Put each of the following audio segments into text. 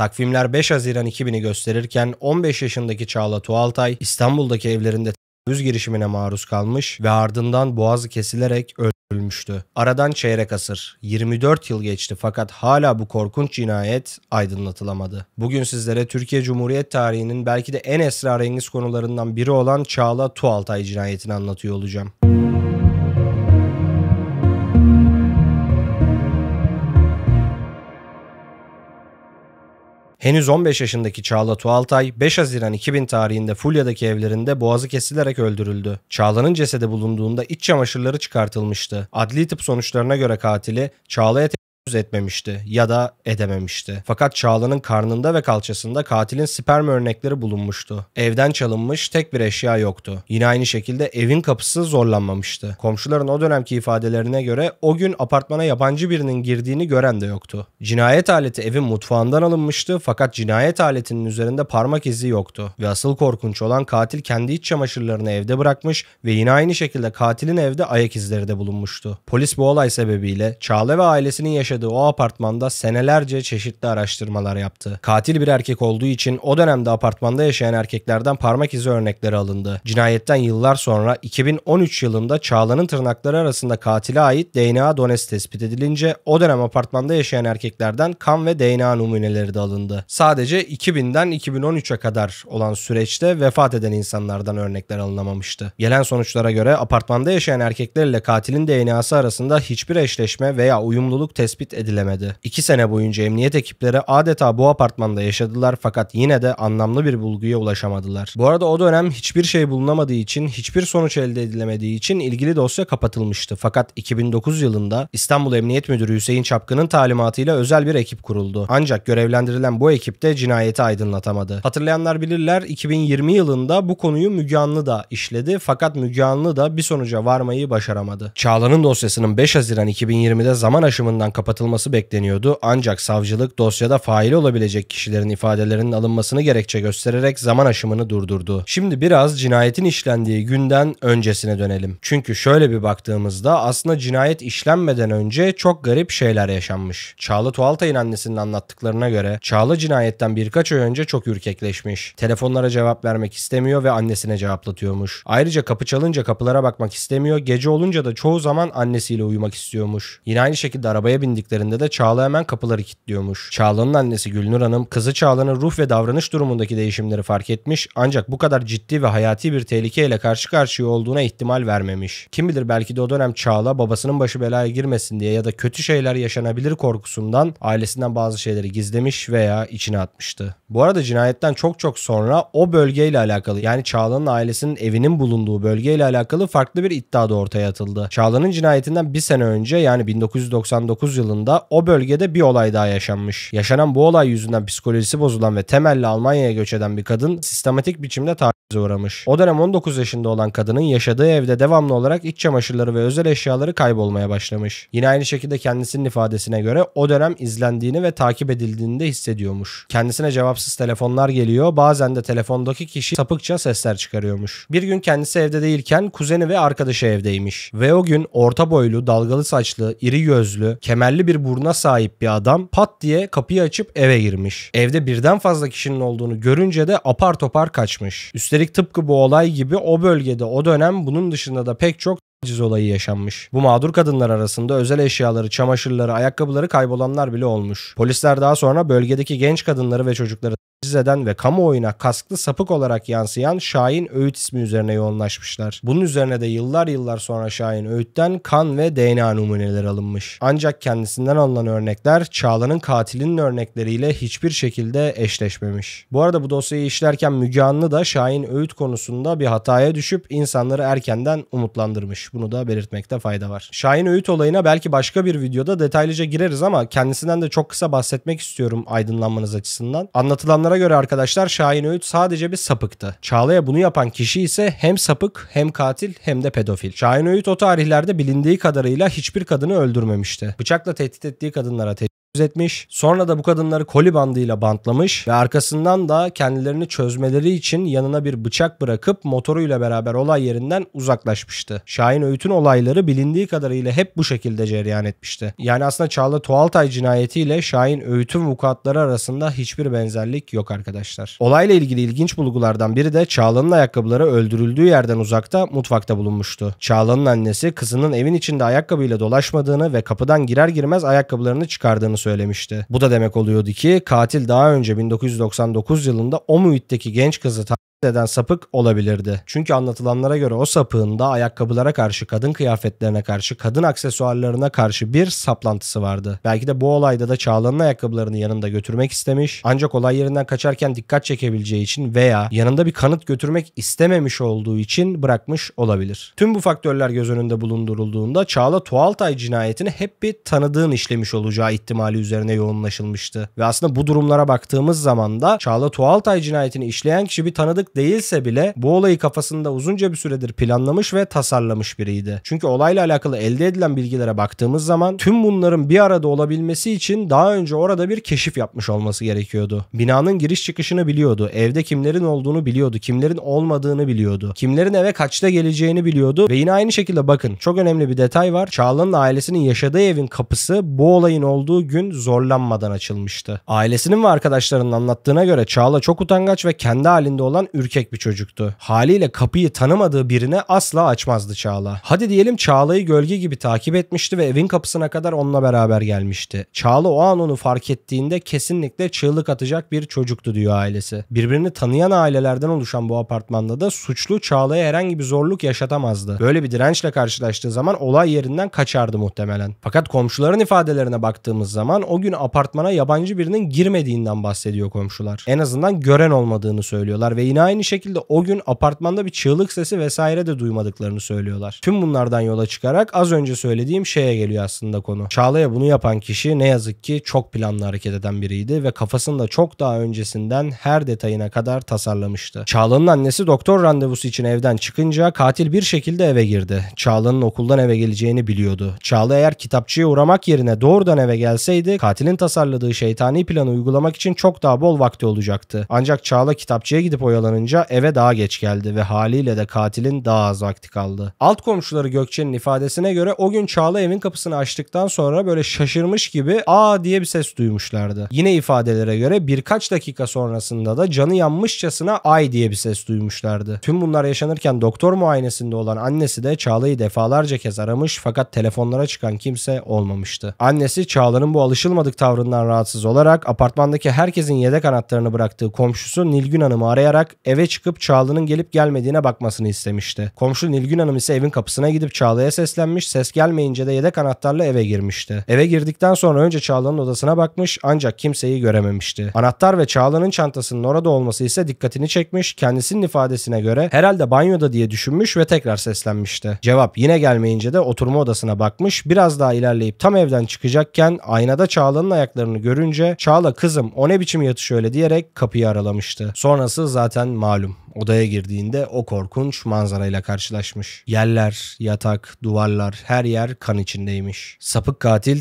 Takvimler 5 Haziran 2000'i gösterirken 15 yaşındaki Çağla Tuğaltay İstanbul'daki evlerinde tecavüz girişimine maruz kalmış ve ardından boğazı kesilerek öldürülmüştü. Aradan çeyrek asır, 24 yıl geçti fakat hala bu korkunç cinayet aydınlatılamadı. Bugün sizlere Türkiye Cumhuriyet tarihinin belki de en esrarengiz konularından biri olan Çağla Tuğaltay cinayetini anlatıyor olacağım. Müzik Henüz 15 yaşındaki Çağla Tuğaltay 5 Haziran 2000 tarihinde Fulya'daki evlerinde boğazı kesilerek öldürüldü. Çağla'nın cesedi bulunduğunda iç çamaşırları çıkartılmıştı. Adli tıp sonuçlarına göre katili Çağla'ya telaffuz etmemişti ya da edememişti. Fakat Çağla'nın karnında ve kalçasında katilin sperm örnekleri bulunmuştu. Evden çalınmış tek bir eşya yoktu. Yine aynı şekilde evin kapısı zorlanmamıştı. Komşuların o dönemki ifadelerine göre o gün apartmana yabancı birinin girdiğini gören de yoktu. Cinayet aleti evin mutfağından alınmıştı fakat cinayet aletinin üzerinde parmak izi yoktu. Ve asıl korkunç olan katil kendi iç çamaşırlarını evde bırakmış ve yine aynı şekilde katilin evde ayak izleri de bulunmuştu. Polis bu olay sebebiyle Çağla ve ailesinin yaşadığı sürede o apartmanda senelerce çeşitli araştırmalar yaptı. Katil bir erkek olduğu için o dönemde apartmanda yaşayan erkeklerden parmak izi örnekleri alındı. Cinayetten yıllar sonra 2013 yılında Çağla'nın tırnakları arasında katile ait DNA donesi tespit edilince o dönem apartmanda yaşayan erkeklerden kan ve DNA numuneleri de alındı. Sadece 2000'den 2013'e kadar olan süreçte vefat eden insanlardan örnekler alınamamıştı. Gelen sonuçlara göre apartmanda yaşayan erkeklerle katilin DNA'sı arasında hiçbir eşleşme veya uyumluluk tespit tespit edilemedi. İki sene boyunca emniyet ekipleri adeta bu apartmanda yaşadılar fakat yine de anlamlı bir bulguya ulaşamadılar. Bu arada o dönem hiçbir şey bulunamadığı için, hiçbir sonuç elde edilemediği için ilgili dosya kapatılmıştı. Fakat 2009 yılında İstanbul Emniyet Müdürü Hüseyin Çapkın'ın talimatıyla özel bir ekip kuruldu. Ancak görevlendirilen bu ekipte cinayeti aydınlatamadı. Hatırlayanlar bilirler 2020 yılında bu konuyu Müge Anlı da işledi fakat Müge Anlı da bir sonuca varmayı başaramadı. Çağla'nın dosyasının 5 Haziran 2020'de zaman aşımından kapatılması kapatılması bekleniyordu ancak savcılık dosyada faili olabilecek kişilerin ifadelerinin alınmasını gerekçe göstererek zaman aşımını durdurdu. Şimdi biraz cinayetin işlendiği günden öncesine dönelim. Çünkü şöyle bir baktığımızda aslında cinayet işlenmeden önce çok garip şeyler yaşanmış. Çağla Tuğaltay'ın annesinin anlattıklarına göre Çağla cinayetten birkaç ay önce çok ürkekleşmiş. Telefonlara cevap vermek istemiyor ve annesine cevaplatıyormuş. Ayrıca kapı çalınca kapılara bakmak istemiyor. Gece olunca da çoğu zaman annesiyle uyumak istiyormuş. Yine aynı şekilde arabaya bindi indiklerinde de Çağla hemen kapıları kilitliyormuş. Çağla'nın annesi Gülnur Hanım kızı Çağla'nın ruh ve davranış durumundaki değişimleri fark etmiş ancak bu kadar ciddi ve hayati bir tehlikeyle karşı karşıya olduğuna ihtimal vermemiş. Kim bilir belki de o dönem Çağla babasının başı belaya girmesin diye ya da kötü şeyler yaşanabilir korkusundan ailesinden bazı şeyleri gizlemiş veya içine atmıştı. Bu arada cinayetten çok çok sonra o bölgeyle alakalı yani Çağla'nın ailesinin evinin bulunduğu bölgeyle alakalı farklı bir iddia da ortaya atıldı. Çağla'nın cinayetinden bir sene önce yani 1999 yılı yılında o bölgede bir olay daha yaşanmış. Yaşanan bu olay yüzünden psikolojisi bozulan ve temelli Almanya'ya göç eden bir kadın sistematik biçimde tacize uğramış. O dönem 19 yaşında olan kadının yaşadığı evde devamlı olarak iç çamaşırları ve özel eşyaları kaybolmaya başlamış. Yine aynı şekilde kendisinin ifadesine göre o dönem izlendiğini ve takip edildiğini de hissediyormuş. Kendisine cevapsız telefonlar geliyor bazen de telefondaki kişi sapıkça sesler çıkarıyormuş. Bir gün kendisi evde değilken kuzeni ve arkadaşı evdeymiş. Ve o gün orta boylu, dalgalı saçlı, iri gözlü, kemerli belirli bir buruna sahip bir adam pat diye kapıyı açıp eve girmiş. Evde birden fazla kişinin olduğunu görünce de apar topar kaçmış. Üstelik tıpkı bu olay gibi o bölgede o dönem bunun dışında da pek çok taciz olayı yaşanmış. Bu mağdur kadınlar arasında özel eşyaları, çamaşırları, ayakkabıları kaybolanlar bile olmuş. Polisler daha sonra bölgedeki genç kadınları ve çocukları taciz eden ve kamuoyuna kasklı sapık olarak yansıyan Şahin Öğüt ismi üzerine yoğunlaşmışlar. Bunun üzerine de yıllar yıllar sonra Şahin Öğüt'ten kan ve DNA numuneleri alınmış. Ancak kendisinden alınan örnekler Çağla'nın katilinin örnekleriyle hiçbir şekilde eşleşmemiş. Bu arada bu dosyayı işlerken Müge Anlı da Şahin Öğüt konusunda bir hataya düşüp insanları erkenden umutlandırmış. Bunu da belirtmekte fayda var. Şahin Öğüt olayına belki başka bir videoda detaylıca gireriz ama kendisinden de çok kısa bahsetmek istiyorum aydınlanmanız açısından. Anlatılanlar Uzmanlara göre arkadaşlar Şahin Öğüt sadece bir sapıktı. Çağla'ya bunu yapan kişi ise hem sapık hem katil hem de pedofil. Şahin Öğüt o tarihlerde bilindiği kadarıyla hiçbir kadını öldürmemişti. Bıçakla tehdit ettiği kadınlara tehdit etmiş. Sonra da bu kadınları koli bandıyla bantlamış ve arkasından da kendilerini çözmeleri için yanına bir bıçak bırakıp motoruyla beraber olay yerinden uzaklaşmıştı. Şahin Öğüt'ün olayları bilindiği kadarıyla hep bu şekilde cereyan etmişti. Yani aslında Çağla Tuğaltay cinayetiyle Şahin Öğüt'ün vukuatları arasında hiçbir benzerlik yok arkadaşlar. Olayla ilgili ilginç bulgulardan biri de Çağla'nın ayakkabıları öldürüldüğü yerden uzakta mutfakta bulunmuştu. Çağla'nın annesi kızının evin içinde ayakkabıyla dolaşmadığını ve kapıdan girer girmez ayakkabılarını çıkardığını söylemişti. Bu da demek oluyordu ki katil daha önce 1999 yılında o muhitteki genç kızı eden sapık olabilirdi. Çünkü anlatılanlara göre o sapığında ayakkabılara karşı, kadın kıyafetlerine karşı, kadın aksesuarlarına karşı bir saplantısı vardı. Belki de bu olayda da Çağla'nın ayakkabılarını yanında götürmek istemiş. Ancak olay yerinden kaçarken dikkat çekebileceği için veya yanında bir kanıt götürmek istememiş olduğu için bırakmış olabilir. Tüm bu faktörler göz önünde bulundurulduğunda Çağla Tuğaltay cinayetini hep bir tanıdığın işlemiş olacağı ihtimali üzerine yoğunlaşılmıştı. Ve aslında bu durumlara baktığımız zaman da Çağla Tuğaltay cinayetini işleyen kişi bir tanıdık hazırlık değilse bile bu olayı kafasında uzunca bir süredir planlamış ve tasarlamış biriydi. Çünkü olayla alakalı elde edilen bilgilere baktığımız zaman tüm bunların bir arada olabilmesi için daha önce orada bir keşif yapmış olması gerekiyordu. Binanın giriş çıkışını biliyordu. Evde kimlerin olduğunu biliyordu. Kimlerin olmadığını biliyordu. Kimlerin eve kaçta geleceğini biliyordu ve yine aynı şekilde bakın çok önemli bir detay var. Çağla'nın ailesinin yaşadığı evin kapısı bu olayın olduğu gün zorlanmadan açılmıştı. Ailesinin ve arkadaşlarının anlattığına göre Çağla çok utangaç ve kendi halinde olan ürkek bir çocuktu. Haliyle kapıyı tanımadığı birine asla açmazdı Çağla. Hadi diyelim Çağla'yı gölge gibi takip etmişti ve evin kapısına kadar onunla beraber gelmişti. Çağla o an onu fark ettiğinde kesinlikle çığlık atacak bir çocuktu diyor ailesi. Birbirini tanıyan ailelerden oluşan bu apartmanda da suçlu Çağla'ya herhangi bir zorluk yaşatamazdı. Böyle bir dirençle karşılaştığı zaman olay yerinden kaçardı muhtemelen. Fakat komşuların ifadelerine baktığımız zaman o gün apartmana yabancı birinin girmediğinden bahsediyor komşular. En azından gören olmadığını söylüyorlar ve yine aynı şekilde o gün apartmanda bir çığlık sesi vesaire de duymadıklarını söylüyorlar. Tüm bunlardan yola çıkarak az önce söylediğim şeye geliyor aslında konu. Çağla'ya bunu yapan kişi ne yazık ki çok planlı hareket eden biriydi ve kafasında çok daha öncesinden her detayına kadar tasarlamıştı. Çağla'nın annesi doktor randevusu için evden çıkınca katil bir şekilde eve girdi. Çağla'nın okuldan eve geleceğini biliyordu. Çağla eğer kitapçıya uğramak yerine doğrudan eve gelseydi katilin tasarladığı şeytani planı uygulamak için çok daha bol vakti olacaktı. Ancak Çağla kitapçıya gidip oyalanınca yakalanınca eve daha geç geldi ve haliyle de katilin daha az vakti kaldı. Alt komşuları Gökçe'nin ifadesine göre o gün Çağla evin kapısını açtıktan sonra böyle şaşırmış gibi aa diye bir ses duymuşlardı. Yine ifadelere göre birkaç dakika sonrasında da canı yanmışçasına ay diye bir ses duymuşlardı. Tüm bunlar yaşanırken doktor muayenesinde olan annesi de Çağla'yı defalarca kez aramış fakat telefonlara çıkan kimse olmamıştı. Annesi Çağla'nın bu alışılmadık tavrından rahatsız olarak apartmandaki herkesin yedek anahtarını bıraktığı komşusu Nilgün Hanım'ı arayarak eve çıkıp Çağla'nın gelip gelmediğine bakmasını istemişti. Komşu Nilgün Hanım ise evin kapısına gidip Çağla'ya seslenmiş, ses gelmeyince de yedek anahtarla eve girmişti. Eve girdikten sonra önce Çağla'nın odasına bakmış ancak kimseyi görememişti. Anahtar ve Çağla'nın çantasının orada olması ise dikkatini çekmiş, kendisinin ifadesine göre herhalde banyoda diye düşünmüş ve tekrar seslenmişti. Cevap yine gelmeyince de oturma odasına bakmış, biraz daha ilerleyip tam evden çıkacakken aynada Çağla'nın ayaklarını görünce Çağla kızım o ne biçim yatış öyle diyerek kapıyı aralamıştı. Sonrası zaten malum odaya girdiğinde o korkunç manzarayla karşılaşmış. Yerler, yatak, duvarlar her yer kan içindeymiş. Sapık katil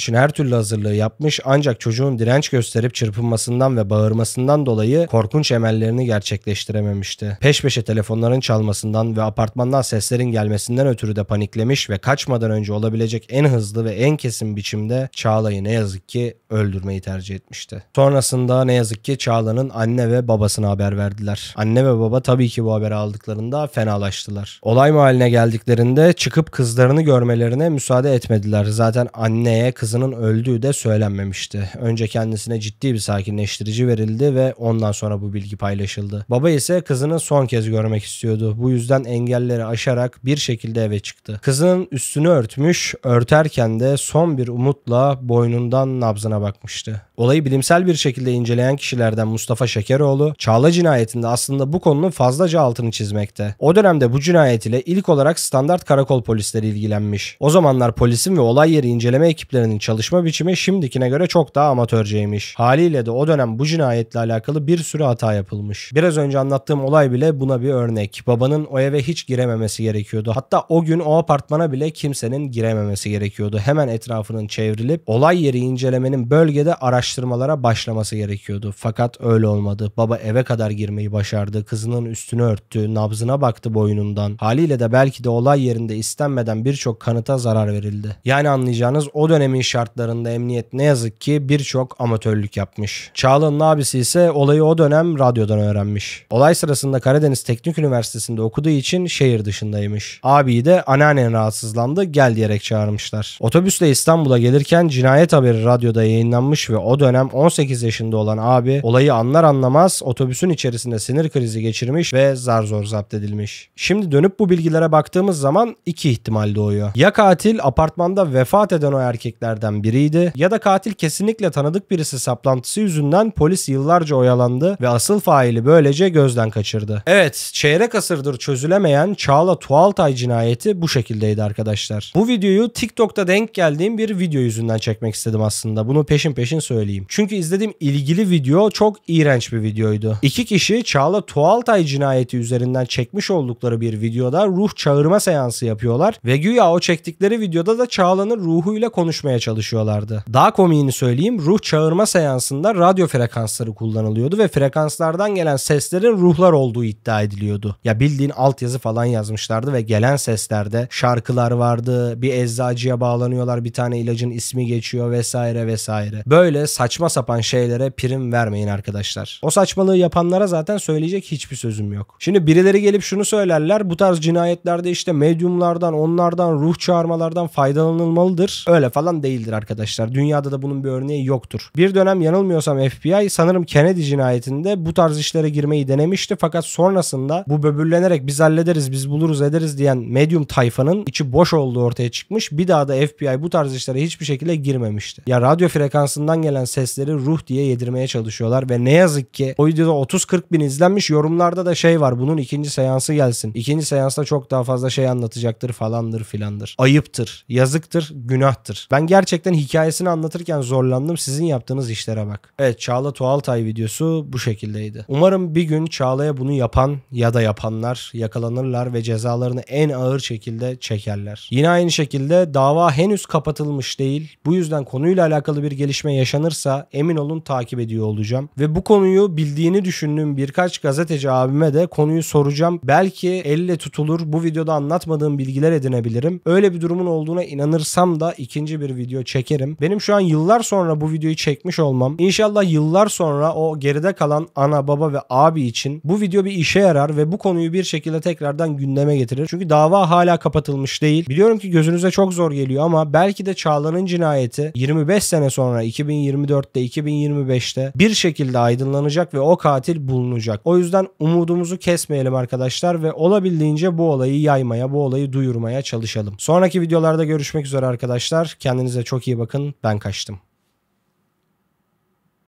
için her türlü hazırlığı yapmış ancak çocuğun direnç gösterip çırpınmasından ve bağırmasından dolayı korkunç emellerini gerçekleştirememişti. Peş peşe telefonların çalmasından ve apartmandan seslerin gelmesinden ötürü de paniklemiş ve kaçmadan önce olabilecek en hızlı ve en kesin biçimde Çağla'yı ne yazık ki öldürmeyi tercih etmişti. Sonrasında ne yazık ki Çağla'nın anne ve babasına haber verdiler. Anne ve baba tabii ki bu haberi aldıklarında fenalaştılar. Olay mahalline geldiklerinde çıkıp kızlarını görmelerine müsaade etmediler. Zaten anneye kız kızının öldüğü de söylenmemişti. Önce kendisine ciddi bir sakinleştirici verildi ve ondan sonra bu bilgi paylaşıldı. Baba ise kızını son kez görmek istiyordu. Bu yüzden engelleri aşarak bir şekilde eve çıktı. Kızının üstünü örtmüş, örterken de son bir umutla boynundan nabzına bakmıştı. Olayı bilimsel bir şekilde inceleyen kişilerden Mustafa Şekeroğlu, Çağla cinayetinde aslında bu konunun fazlaca altını çizmekte. O dönemde bu cinayet ile ilk olarak standart karakol polisleri ilgilenmiş. O zamanlar polisin ve olay yeri inceleme ekiplerinin çalışma biçimi şimdikine göre çok daha amatörceymiş. Haliyle de o dönem bu cinayetle alakalı bir sürü hata yapılmış. Biraz önce anlattığım olay bile buna bir örnek. Babanın o eve hiç girememesi gerekiyordu. Hatta o gün o apartmana bile kimsenin girememesi gerekiyordu. Hemen etrafının çevrilip olay yeri incelemenin bölgede araştırmalara başlaması gerekiyordu. Fakat öyle olmadı. Baba eve kadar girmeyi başardı. Kızının üstünü örttü. Nabzına baktı boynundan. Haliyle de belki de olay yerinde istenmeden birçok kanıta zarar verildi. Yani anlayacağınız o dönemin şartlarında emniyet ne yazık ki birçok amatörlük yapmış. Çağla'nın abisi ise olayı o dönem radyodan öğrenmiş. Olay sırasında Karadeniz Teknik Üniversitesi'nde okuduğu için şehir dışındaymış. Abiyi de anneannen rahatsızlandı gel diyerek çağırmışlar. Otobüsle İstanbul'a gelirken cinayet haberi radyoda yayınlanmış ve o dönem 18 yaşında olan abi olayı anlar anlamaz otobüsün içerisinde sinir krizi geçirmiş ve zar zor zapt edilmiş. Şimdi dönüp bu bilgilere baktığımız zaman iki ihtimal doğuyor. Ya katil apartmanda vefat eden o erkekler sebeplerden biriydi ya da katil kesinlikle tanıdık birisi saplantısı yüzünden polis yıllarca oyalandı ve asıl faili böylece gözden kaçırdı. Evet, çeyrek asırdır çözülemeyen Çağla Tuğaltay cinayeti bu şekildeydi arkadaşlar. Bu videoyu TikTok'ta denk geldiğim bir video yüzünden çekmek istedim aslında. Bunu peşin peşin söyleyeyim. Çünkü izlediğim ilgili video çok iğrenç bir videoydu. İki kişi Çağla Tuğaltay cinayeti üzerinden çekmiş oldukları bir videoda ruh çağırma seansı yapıyorlar ve güya o çektikleri videoda da Çağla'nın ruhuyla konuşmaya çalışıyorlardı. Daha komiğini söyleyeyim ruh çağırma seansında radyo frekansları kullanılıyordu ve frekanslardan gelen seslerin ruhlar olduğu iddia ediliyordu. Ya bildiğin altyazı falan yazmışlardı ve gelen seslerde şarkılar vardı, bir eczacıya bağlanıyorlar, bir tane ilacın ismi geçiyor vesaire vesaire. Böyle saçma sapan şeylere prim vermeyin arkadaşlar. O saçmalığı yapanlara zaten söyleyecek hiçbir sözüm yok. Şimdi birileri gelip şunu söylerler bu tarz cinayetlerde işte medyumlardan onlardan ruh çağırmalardan faydalanılmalıdır. Öyle falan değil değildir arkadaşlar. Dünyada da bunun bir örneği yoktur. Bir dönem yanılmıyorsam FBI sanırım Kennedy cinayetinde bu tarz işlere girmeyi denemişti fakat sonrasında bu böbürlenerek biz hallederiz biz buluruz ederiz diyen medium tayfanın içi boş olduğu ortaya çıkmış. Bir daha da FBI bu tarz işlere hiçbir şekilde girmemişti. Ya radyo frekansından gelen sesleri ruh diye yedirmeye çalışıyorlar ve ne yazık ki o videoda 30-40 bin izlenmiş yorumlarda da şey var bunun ikinci seansı gelsin. İkinci seansta çok daha fazla şey anlatacaktır falandır filandır. Ayıptır, yazıktır, günahtır. Ben gel gerçekten hikayesini anlatırken zorlandım. Sizin yaptığınız işlere bak. Evet Çağla Tuğaltay videosu bu şekildeydi. Umarım bir gün Çağla'ya bunu yapan ya da yapanlar yakalanırlar ve cezalarını en ağır şekilde çekerler. Yine aynı şekilde dava henüz kapatılmış değil. Bu yüzden konuyla alakalı bir gelişme yaşanırsa emin olun takip ediyor olacağım. Ve bu konuyu bildiğini düşündüğüm birkaç gazeteci abime de konuyu soracağım. Belki elle tutulur bu videoda anlatmadığım bilgiler edinebilirim. Öyle bir durumun olduğuna inanırsam da ikinci bir video video çekerim. Benim şu an yıllar sonra bu videoyu çekmiş olmam. İnşallah yıllar sonra o geride kalan ana, baba ve abi için bu video bir işe yarar ve bu konuyu bir şekilde tekrardan gündeme getirir. Çünkü dava hala kapatılmış değil. Biliyorum ki gözünüze çok zor geliyor ama belki de Çağla'nın cinayeti 25 sene sonra 2024'te 2025'te bir şekilde aydınlanacak ve o katil bulunacak. O yüzden umudumuzu kesmeyelim arkadaşlar ve olabildiğince bu olayı yaymaya, bu olayı duyurmaya çalışalım. Sonraki videolarda görüşmek üzere arkadaşlar. Kendinize Kendinize çok iyi bakın. Ben kaçtım.